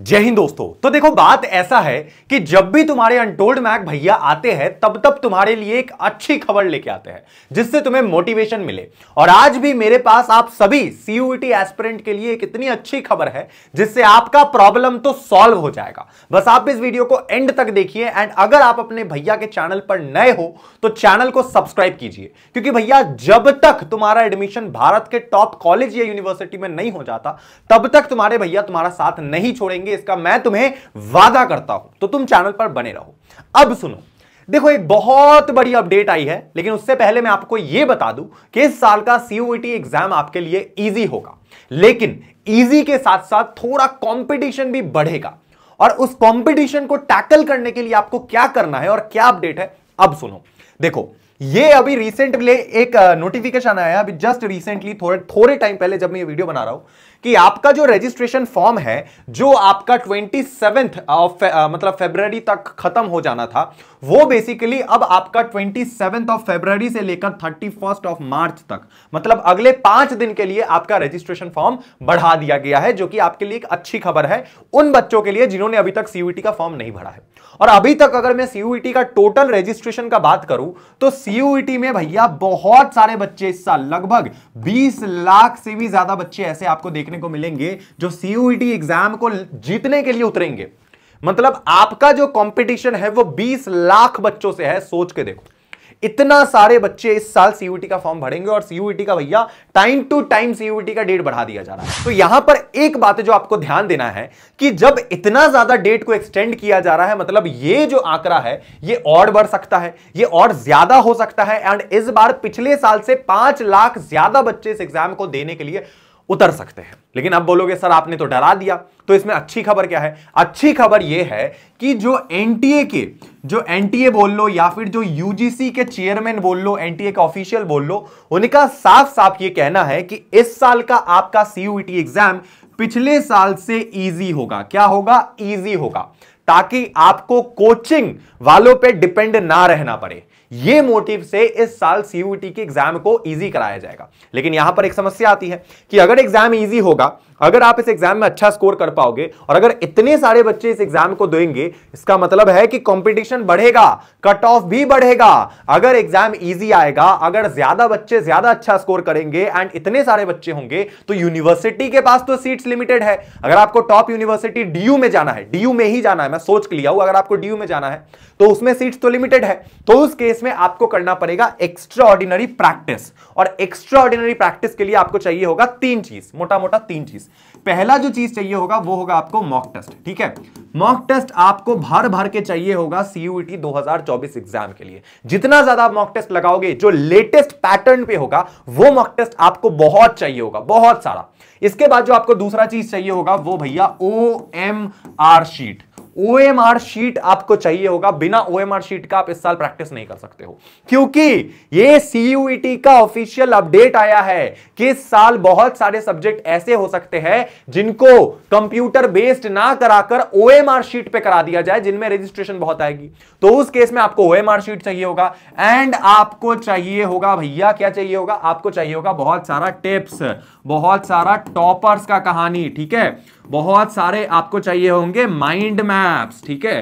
जय हिंद दोस्तों तो देखो बात ऐसा है कि जब भी तुम्हारे अनटोल्ड मैक भैया आते हैं तब तब तुम्हारे लिए एक अच्छी खबर लेके आते हैं जिससे तुम्हें मोटिवेशन मिले और आज भी मेरे पास आप सभी सीयूटी एस्पिरेंट e के लिए एक इतनी अच्छी खबर है जिससे आपका प्रॉब्लम तो सॉल्व हो जाएगा बस आप इस वीडियो को एंड तक देखिए एंड अगर आप अपने भैया के चैनल पर नए हो तो चैनल को सब्सक्राइब कीजिए क्योंकि भैया जब तक तुम्हारा एडमिशन भारत के टॉप कॉलेज या यूनिवर्सिटी में नहीं हो जाता तब तक तुम्हारे भैया तुम्हारा साथ नहीं छोड़ेंगे करेंगे इसका मैं तुम्हें वादा करता हूं तो तुम चैनल पर बने रहो अब सुनो देखो एक बहुत बड़ी अपडेट आई है लेकिन उससे पहले मैं आपको यह बता दूं कि इस साल का सीओईटी एग्जाम e आपके लिए इजी होगा लेकिन इजी के साथ साथ थोड़ा कंपटीशन भी बढ़ेगा और उस कंपटीशन को टैकल करने के लिए आपको क्या करना है और क्या अपडेट है अब सुनो देखो ये अभी रिसेंटली एक नोटिफिकेशन आया अभी जस्ट रिसेंटली थोड़े थोड़े टाइम पहले जब मैं ये वीडियो बना रहा हूं कि आपका जो रजिस्ट्रेशन फॉर्म है जो आपका ट्वेंटी सेवेंथ मतलब फेब्रवरी तक खत्म हो जाना था वो बेसिकली अब आपका ट्वेंटी सेवेंथ ऑफ फेब्रवरी से लेकर थर्टी फर्स्ट ऑफ मार्च तक मतलब अगले पांच दिन के लिए आपका रजिस्ट्रेशन फॉर्म बढ़ा दिया गया है जो कि आपके लिए एक अच्छी खबर है उन बच्चों के लिए जिन्होंने अभी तक सीयूटी का फॉर्म नहीं भरा है और अभी तक अगर मैं सीयूईटी e का टोटल रजिस्ट्रेशन का बात करूं तो सीयूईटी e में भैया बहुत सारे बच्चे इस साल लगभग 20 लाख से भी ज्यादा बच्चे ऐसे आपको देखने को मिलेंगे जो सीयूईटी एग्जाम e को जीतने के लिए उतरेंगे मतलब आपका जो कंपटीशन है वो 20 लाख बच्चों से है सोच के देखो इतना सारे बच्चे इस साल सीयूटी का फॉर्म भरेंगे और सीयूटी का भैया टाइम टू टाइम सीयूटी का डेट बढ़ा दिया जा रहा है तो यहां पर एक बात है जो आपको ध्यान देना है कि जब इतना ज्यादा डेट को एक्सटेंड किया जा रहा है मतलब ये जो आंकड़ा है ये और बढ़ सकता है ये और ज्यादा हो सकता है एंड इस बार पिछले साल से पांच लाख ज्यादा बच्चे इस एग्जाम को देने के लिए उतर सकते हैं लेकिन अब बोलोगे सर आपने तो डरा दिया तो इसमें अच्छी खबर क्या है अच्छी खबर यह है कि जो एनटीए के जो एनटीए बोल लो या फिर जो यूजीसी के चेयरमैन बोल लो एनटीए का ऑफिशियल बोल लो उनका साफ साफ ये कहना है कि इस साल का आपका सीयूईटी एग्जाम e पिछले साल से इजी होगा क्या होगा इजी होगा ताकि आपको कोचिंग वालों पे डिपेंड ना रहना पड़े ये मोटिव से इस साल सीयूटी के एग्जाम को इजी कराया जाएगा लेकिन यहां पर एक समस्या आती है कि अगर एग्जाम इजी होगा अगर आप इस एग्जाम में अच्छा स्कोर कर पाओगे और अगर इतने सारे बच्चे इस एग्जाम को देंगे इसका मतलब है कि कंपटीशन बढ़ेगा कट ऑफ भी बढ़ेगा अगर एग्जाम इजी आएगा अगर ज्यादा बच्चे ज्यादा अच्छा स्कोर करेंगे एंड इतने सारे बच्चे होंगे तो यूनिवर्सिटी के पास तो सीट्स लिमिटेड है अगर आपको टॉप यूनिवर्सिटी डीयू में जाना है डीयू में ही जाना है जाना सोच के लिया हो अगर आपको ड्यू में जाना है तो उसमें सीट्स तो लिमिटेड है तो उस केस में आपको करना पड़ेगा एक्स्ट्रा ऑर्डिनरी प्रैक्टिस और एक्स्ट्रा ऑर्डिनरी प्रैक्टिस के लिए आपको चाहिए होगा तीन चीज मोटा मोटा तीन चीज पहला जो चीज चाहिए होगा वो होगा आपको मॉक टेस्ट ठीक है मॉक टेस्ट आपको भर भर के चाहिए होगा सीयूईटी 2024 एग्जाम के लिए जितना ज्यादा मॉक टेस्ट लगाओगे जो लेटेस्ट पैटर्न पे होगा वो मॉक टेस्ट आपको बहुत चाहिए होगा बहुत सारा इसके बाद जो आपको दूसरा चीज चाहिए होगा वो भैया O M R sheet OMR sheet आपको चाहिए होगा बिना ओएमआर शीट का आप इस साल प्रैक्टिस नहीं कर सकते हो क्योंकि ये सीयूईटी e का ऑफिशियल अपडेट आया है कि इस साल बहुत सारे सब्जेक्ट ऐसे हो सकते हैं जिनको कंप्यूटर बेस्ड ना कराकर ओएमआर शीट पे करा दिया जाए जिनमें रजिस्ट्रेशन बहुत आएगी तो उस केस में आपको ओएमआर शीट चाहिए होगा एंड आपको चाहिए होगा भैया क्या चाहिए होगा आपको चाहिए होगा बहुत सारा टिप्स बहुत सारा टॉपर्स का कहानी ठीक है बहुत सारे आपको चाहिए होंगे माइंड मैप मैप्स ठीक है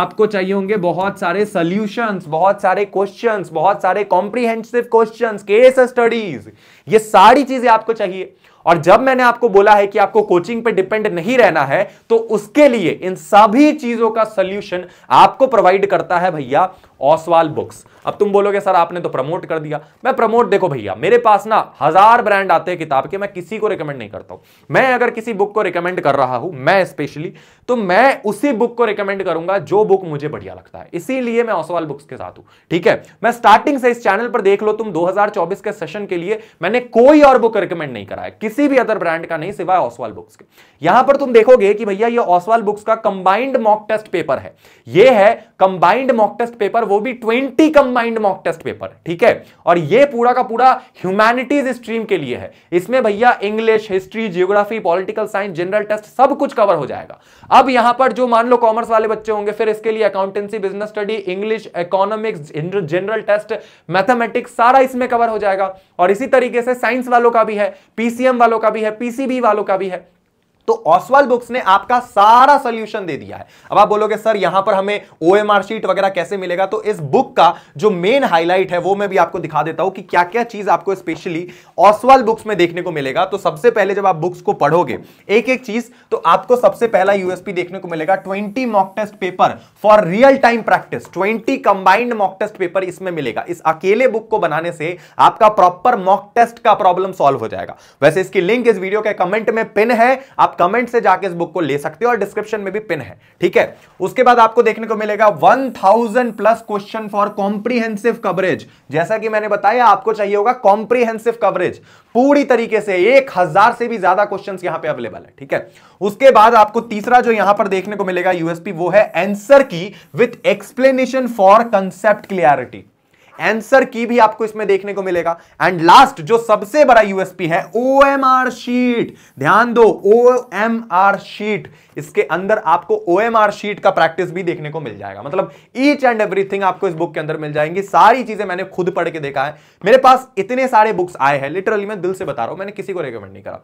आपको चाहिए होंगे बहुत सारे सॉल्यूशंस बहुत सारे क्वेश्चंस बहुत सारे कॉम्प्रिहेंसिव क्वेश्चंस केस स्टडीज ये सारी चीजें आपको चाहिए और जब मैंने आपको बोला है कि आपको कोचिंग पे डिपेंड नहीं रहना है तो उसके लिए इन सभी चीजों का सोल्यूशन आपको प्रोवाइड करता है भैया ओसवाल बुक्स अब तुम बोलोगे सर आपने तो प्रमोट कर दिया मैं प्रमोट देखो भैया मेरे पास ना हजार ब्रांड आते हैं किताब के मैं किसी को रिकमेंड नहीं करता हूं मैं अगर किसी बुक को रिकमेंड कर रहा हूं मैं स्पेशली तो मैं उसी बुक को रिकमेंड करूंगा जो बुक मुझे बढ़िया लगता है इसीलिए मैं ओसवाल बुक्स के साथ हूं ठीक है मैं स्टार्टिंग से इस चैनल पर देख लो तुम दो के सेशन के लिए मैंने कोई और बुक रिकमेंड नहीं करा है किसी भी अदर ब्रांड का नहीं सिवाय ओसवाल बुक्स के यहां पर तुम देखोगे कि भैया ये ओसवाल बुक्स का कंबाइंड मॉक टेस्ट पेपर है यह है कंबाइंड मॉक टेस्ट पेपर वो भी twenty combined mock test paper ठीक है और ये पूरा का पूरा ह्यूमैनिटीज स्ट्रीम के लिए है इसमें भैया English history geography political science general test सब कुछ कवर हो जाएगा अब यहां पर जो मान लो कॉमर्स वाले बच्चे होंगे फिर इसके लिए accountancy business study English economics general test mathematics सारा इसमें कवर हो जाएगा और इसी तरीके से साइंस वालों का भी है पीसीएम वालों का भी है पीसीबी वालों का भी है तो ऑसवाल बुक्स ने आपका सारा सोल्यूशन दे दिया है अब आप बोलोगे सर यहां पर हमें ओ शीट वगैरह कैसे मिलेगा तो इस बुक का जो मेन हाईलाइट है वो मैं भी आपको दिखा देता हूं कि क्या क्या चीज आपको स्पेशली ऑसवाल बुक्स में देखने को मिलेगा तो सबसे पहले जब आप बुक्स को पढ़ोगे एक एक चीज तो आपको सबसे पहला यूएसपी देखने को मिलेगा twenty mock test paper for real time practice twenty combined mock test paper इसमें मिलेगा इस अकेले बुक को बनाने से आपका प्रॉपर मॉक टेस्ट का प्रॉब्लम सॉल्व हो जाएगा वैसे इसकी लिंक इस वीडियो के कमेंट में पिन है आप कमेंट से जाके इस बुक को ले सकते हो और डिस्क्रिप्शन में भी पिन है ठीक है उसके बाद आपको देखने को मिलेगा 1000 plus question for comprehensive coverage जैसा कि मैंने बताया आपको चाहिए होगा कॉम्प्रीहेंसिव कवरेज पूरी तरीके से एक हजार से भी ज्यादा क्वेश्चन यहां पर अवेलेबल है ठीक है उसके बाद आपको तीसरा जो यहां पर देखने को मिलेगा यूएसपी वो है answer key with explanation for concept clarity answer key भी आपको इसमें देखने को मिलेगा एंड लास्ट जो सबसे बड़ा यूएसपी है ओ एम आर शीट ध्यान दो ओ एम आर शीट इसके अंदर आपको ओ एम आर शीट का प्रैक्टिस भी देखने को मिल जाएगा मतलब ईच एंड एवरीथिंग आपको इस बुक के अंदर मिल जाएंगी सारी चीजें मैंने खुद पढ़ के देखा है मेरे पास इतने सारे बुक्स आए हैं लिटरली मैं दिल से बता रहा हूं मैंने किसी को रिकमेंड नहीं करा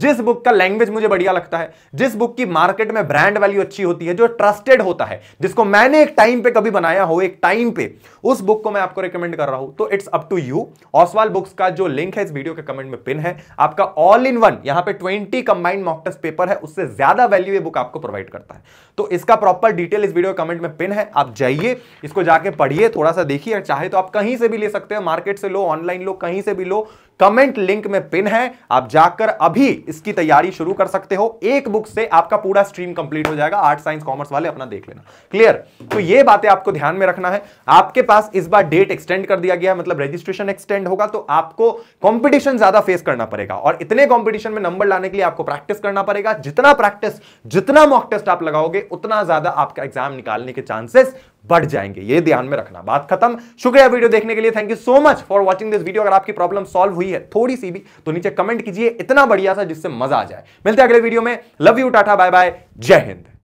जिस बुक का लैंग्वेज मुझे बढ़िया लगता है जिस बुक की मार्केट में ब्रांड वैल्यू अच्छी होती है जो ट्रस्टेड होता है जिसको मैंने एक टाइम पे कभी बनाया हो एक टाइम पे उस बुक को मैं आपको रिकमेंड कर रहा हूं तो it's up to you Oswaal books का जो लिंक है इस वीडियो के कमेंट में पिन है आपका ऑल इन वन यहां पे 20 कंबाइंड मॉक टेस्ट पेपर है उससे ज्यादा वैल्यू ये बुक आपको प्रोवाइड करता है तो इसका प्रॉपर डिटेल इस वीडियो के कमेंट में पिन है आप जाइए इसको जाके पढ़िए थोड़ा सा देखिए चाहे तो आप कहीं से भी ले सकते हैं मार्केट से लो ऑनलाइन लो कहीं से भी लो कमेंट लिंक में पिन है आप जाकर अभी इसकी तैयारी शुरू कर सकते हो एक बुक से आपका पूरा स्ट्रीम कंप्लीट हो जाएगा आर्ट साइंस कॉमर्स वाले अपना देख लेना क्लियर तो ये बातें आपको ध्यान में रखना है आपके पास इस बार डेट एक्सटेंड कर दिया गया है मतलब रजिस्ट्रेशन एक्सटेंड होगा तो आपको कॉम्पिटिशन ज्यादा फेस करना पड़ेगा और इतने कॉम्पिटिशन में नंबर लाने के लिए आपको प्रैक्टिस करना पड़ेगा जितना प्रैक्टिस जितना मॉक टेस्ट आप लगाओगे उतना ज्यादा आपका एग्जाम निकालने के चांसेस बढ़ जाएंगे ये ध्यान में रखना बात खत्म शुक्रिया वीडियो देखने के लिए thank you so much for watching this video अगर आपकी प्रॉब्लम सॉल्व हुई है थोड़ी सी भी तो नीचे कमेंट कीजिए इतना बढ़िया सा जिससे मजा आ जाए मिलते हैं अगले वीडियो में love you tata bye bye जय हिंद